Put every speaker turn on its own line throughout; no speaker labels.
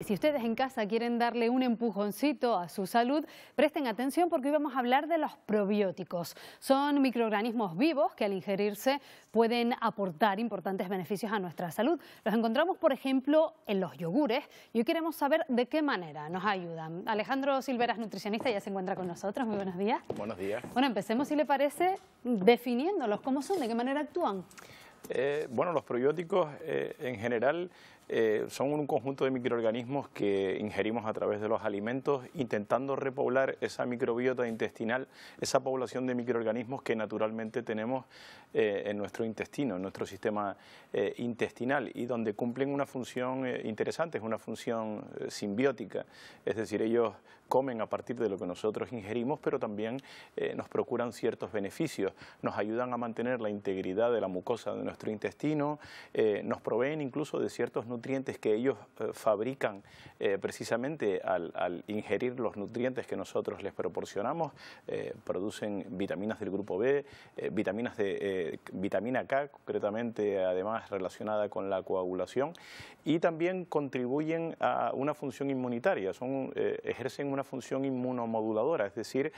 Si ustedes en casa quieren darle un empujoncito a su salud, presten atención porque hoy vamos a hablar de los probióticos. Son microorganismos vivos que al ingerirse pueden aportar importantes beneficios a nuestra salud. Los encontramos, por ejemplo, en los yogures y hoy queremos saber de qué manera nos ayudan. Alejandro Silveras, nutricionista, ya se encuentra con nosotros. Muy buenos días. Buenos días. Bueno, empecemos, si le parece, definiéndolos. ¿Cómo son? ¿De qué manera actúan?
Eh, bueno, los probióticos eh, en general eh, son un conjunto de microorganismos que ingerimos a través de los alimentos, intentando repoblar esa microbiota intestinal, esa población de microorganismos que naturalmente tenemos eh, en nuestro intestino, en nuestro sistema eh, intestinal, y donde cumplen una función interesante, es una función simbiótica, es decir, ellos comen a partir de lo que nosotros ingerimos, pero también nos procuran ciertos beneficios, nos ayudan a mantener la integridad de la mucosa de nuestro intestino, nos proveen incluso de ciertos nutrientes nutrientes que ellos eh, fabrican eh, precisamente al, ingerir los nutrientes que nosotros les proporcionamos, eh, producen vitaminas del grupo B, vitaminas de vitamina K, concretamente además relacionada con la coagulación, y también contribuyen a una función inmunitaria, son, ejercen una función inmunomoduladora, es decir,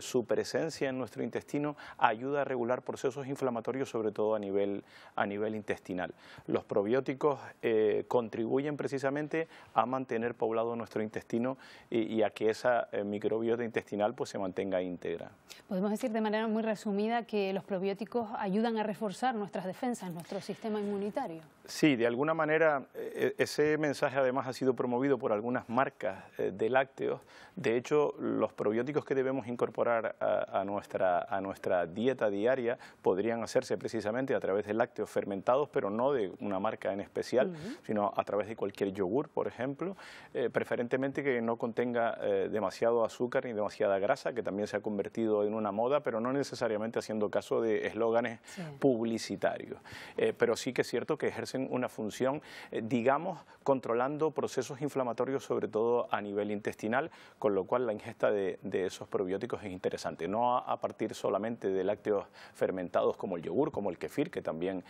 su presencia en nuestro intestino ayuda a regular procesos inflamatorios, sobre todo a nivel, a nivel intestinal. Los probióticos eh, contribuyen precisamente a mantener poblado nuestro intestino y, a que esa eh, microbiota intestinal pues, se mantenga íntegra.
Podemos decir de manera muy resumida que los probióticos ayudan a reforzar nuestras defensas, nuestro sistema inmunitario.
Sí, de alguna manera eh, e-, ese mensaje además ha sido promovido por algunas marcas de lácteos. De hecho, los probióticos que debemos incorporar a nuestra, a nuestra dieta diaria podrían hacerse precisamente a través de lácteos fermentados, pero no de una marca en especial sino a través de cualquier yogur, por ejemplo, eh, preferentemente que no contenga eh, demasiado azúcar ni demasiada grasa, que también se ha convertido en una moda, pero no necesariamente haciendo caso de eslóganes publicitarios. Eh, pero sí que es cierto que ejercen una función, digamos, controlando procesos inflamatorios, sobre todo a nivel intestinal, con lo cual la ingesta de, de esos probióticos es interesante. No a, partir solamente de lácteos fermentados como el yogur, como el kefir, que también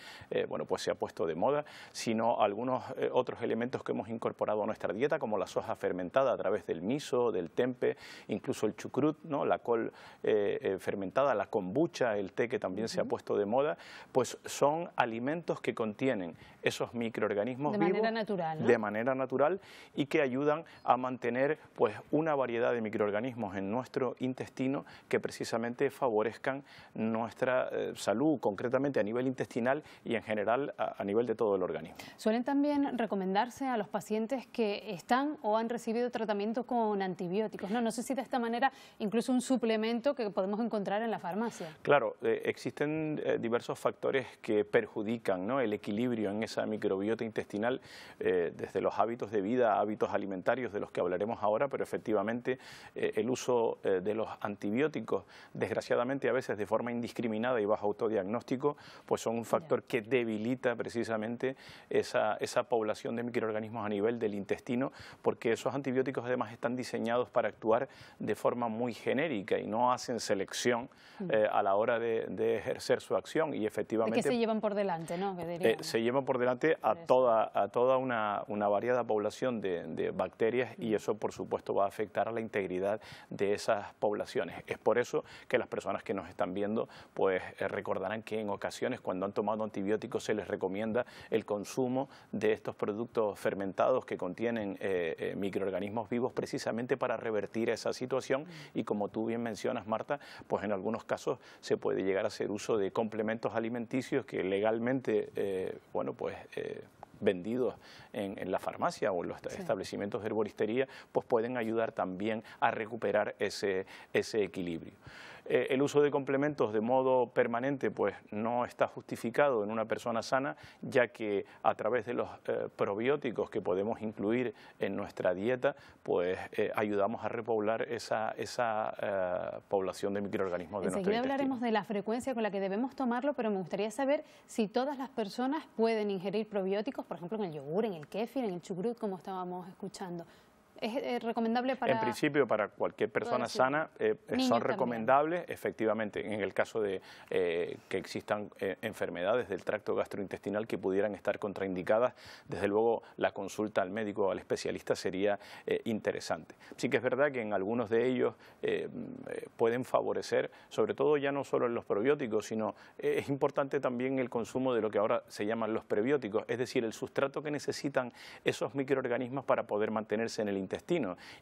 bueno, pues se ha puesto de moda, sino algunos eh, otros elementos que hemos incorporado a nuestra dieta, como la soja fermentada a través del miso, del tempe, incluso el chucrut, ¿no? la col eh, eh, fermentada, la kombucha, el té que también se ha puesto de moda, pues son alimentos que contienen esos microorganismos vivos
natural, de
manera natural y que ayudan a mantener pues una variedad de microorganismos en nuestro intestino que precisamente favorezcan nuestra eh, salud, concretamente a nivel intestinal y en general a, nivel de todo el organismo.
Suelen también recomendarse a los pacientes que están o han recibido tratamiento con antibióticos. No, no sé si de esta manera incluso un suplemento que podemos encontrar en la farmacia.
Claro, eh, existen eh, diversos factores que perjudican el equilibrio en esa microbiota intestinal eh, desde los hábitos de vida, hábitos alimentarios de los que hablaremos ahora, pero efectivamente eh, el uso eh, de los antibióticos, desgraciadamente a veces de forma indiscriminada y bajo autodiagnóstico, pues son un factor que debilita precisamente esa, esa población de microorganismos a nivel del intestino, porque esos antibióticos además están diseñados para actuar de forma muy genérica y no hacen selección mm. a la hora de, ejercer su acción y efectivamente... que se
llevan por delante, ¿no?
se llevan por delante a toda, a toda una, variada población de, bacterias y eso, por supuesto, va a afectar a la integridad de esas poblaciones. Es por eso que las personas que nos están viendo, pues eh, recordarán que en ocasiones cuando han tomado antibióticos se les recomienda el consumo de estos productos fermentados que contienen eh, eh, microorganismos vivos precisamente para revertir esa situación y como tú bien mencionas, Marta, pues en algunos casos se puede llegar a hacer uso de complementos alimenticios que legalmente, bueno, pues pues eh, vendidos en, la farmacia o en los establecimientos de herboristería, pues pueden ayudar también a recuperar ese, ese equilibrio. Eh, el uso de complementos de modo permanente pues no está justificado en una persona sana, ya que a través de los eh, probióticos que podemos incluir en nuestra dieta, pues eh, ayudamos a repoblar esa, población de microorganismos de hablaremos
de la frecuencia con la que debemos tomarlo, pero me gustaría saber si todas las personas pueden ingerir probióticos por ejemplo, en el yogur, en el kéfir, en el chucrut, como estábamos escuchando. ¿Es eh, recomendable para...? En principio,
para cualquier persona sana eh, eh, son recomendables, efectivamente, en el caso de que existan enfermedades del tracto gastrointestinal que pudieran estar contraindicadas, desde luego la consulta al médico o al especialista sería interesante. Sí que es verdad que en algunos de ellos pueden favorecer, sobre todo ya no solo en los probióticos, sino es importante también el consumo de lo que ahora se llaman los prebióticos, es decir, el sustrato que necesitan esos microorganismos para poder mantenerse en el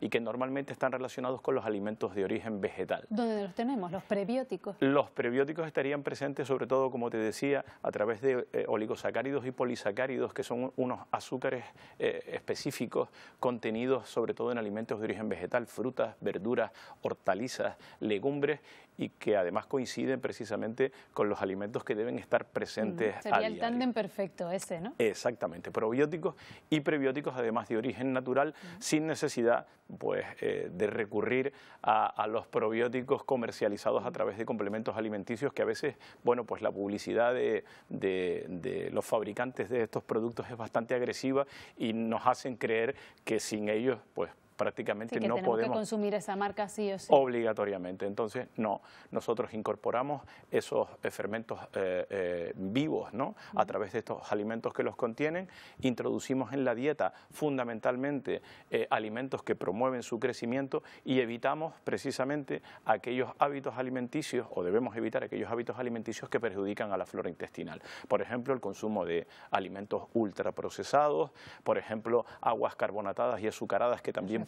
y que normalmente están relacionados con los alimentos de origen vegetal.
¿Dónde los tenemos? ¿Los prebióticos?
Los prebióticos estarían presentes sobre todo, como te decía, a través de eh, oligosacáridos y polisacáridos, que son unos azúcares eh, específicos contenidos sobre todo en alimentos de origen vegetal, frutas, verduras, hortalizas, legumbres y que además coinciden precisamente con los alimentos que deben estar presentes. sería el
tándem perfecto ese, ¿no?
Exactamente, probióticos y prebióticos además de origen natural, sin necesidad pues, eh, de recurrir a, los probióticos comercializados a través de complementos alimenticios que a veces, bueno, pues la publicidad de, de, de los fabricantes de estos productos es bastante agresiva y nos hacen creer que sin ellos, pues prácticamente no podemos... que
consumir esa marca sí o sí.
Obligatoriamente. Entonces, no, nosotros incorporamos esos fermentos eh, eh, vivos, ¿no? A través de estos alimentos que los contienen, introducimos en la dieta fundamentalmente eh, alimentos que promueven su crecimiento y evitamos precisamente aquellos hábitos alimenticios, o debemos evitar aquellos hábitos alimenticios que perjudican a la flora intestinal. Por ejemplo, el consumo de alimentos ultraprocesados, por ejemplo, aguas carbonatadas y azucaradas que también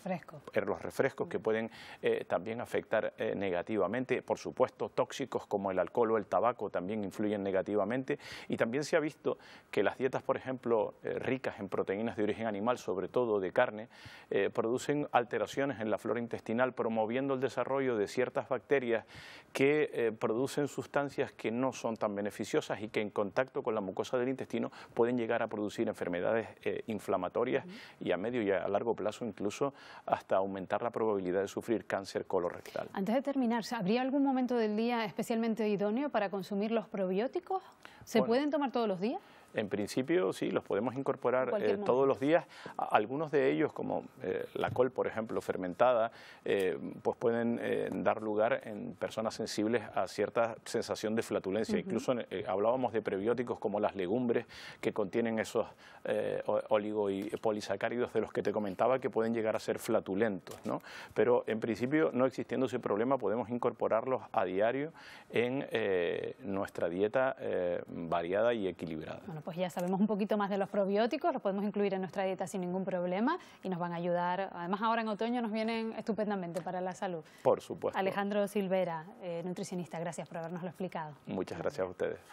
los refrescos que mm. pueden eh, también afectar eh, negativamente, por supuesto, tóxicos como el alcohol o el tabaco también influyen negativamente y también se ha visto que las dietas, por ejemplo, eh, ricas en proteínas de origen animal, sobre todo de carne, producen alteraciones en la flora intestinal, promoviendo el desarrollo de ciertas bacterias que producen sustancias que no son tan beneficiosas y que en contacto con la mucosa del intestino pueden llegar a producir enfermedades inflamatorias y a medio y a largo plazo incluso hasta aumentar la probabilidad de sufrir cáncer colorectal.
Antes de terminar, ¿habría algún momento del día especialmente idóneo para consumir los probióticos? ¿Se pueden tomar todos los días?
En principio, sí, los podemos incorporar eh, todos los días. Algunos de ellos, como eh, la col, por ejemplo, fermentada, eh, pues pueden dar lugar en personas sensibles a cierta sensación de flatulencia. Incluso hablábamos de prebióticos como las legumbres que contienen esos oligo y polisacáridos de los que te comentaba que pueden llegar a ser flatulentos. ¿no? Pero en principio, no existiendo ese problema, podemos incorporarlos a diario en nuestra dieta variada y
equilibrada. Bueno, pues ya sabemos un poquito más de los probióticos, los podemos incluir en nuestra dieta sin ningún problema y nos van a ayudar. Además, ahora en otoño nos vienen estupendamente para la salud. Por supuesto. Alejandro Silvera, eh, nutricionista, gracias por habernoslo explicado.
Muchas gracias a ustedes.